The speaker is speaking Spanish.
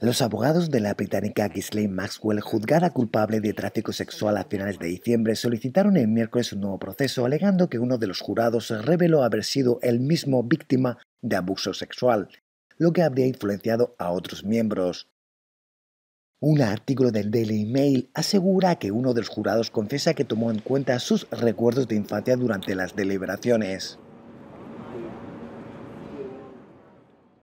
Los abogados de la británica Ghislaine Maxwell, juzgada culpable de tráfico sexual a finales de diciembre, solicitaron el miércoles un nuevo proceso alegando que uno de los jurados reveló haber sido el mismo víctima de abuso sexual, lo que habría influenciado a otros miembros. Un artículo del Daily Mail asegura que uno de los jurados confiesa que tomó en cuenta sus recuerdos de infancia durante las deliberaciones.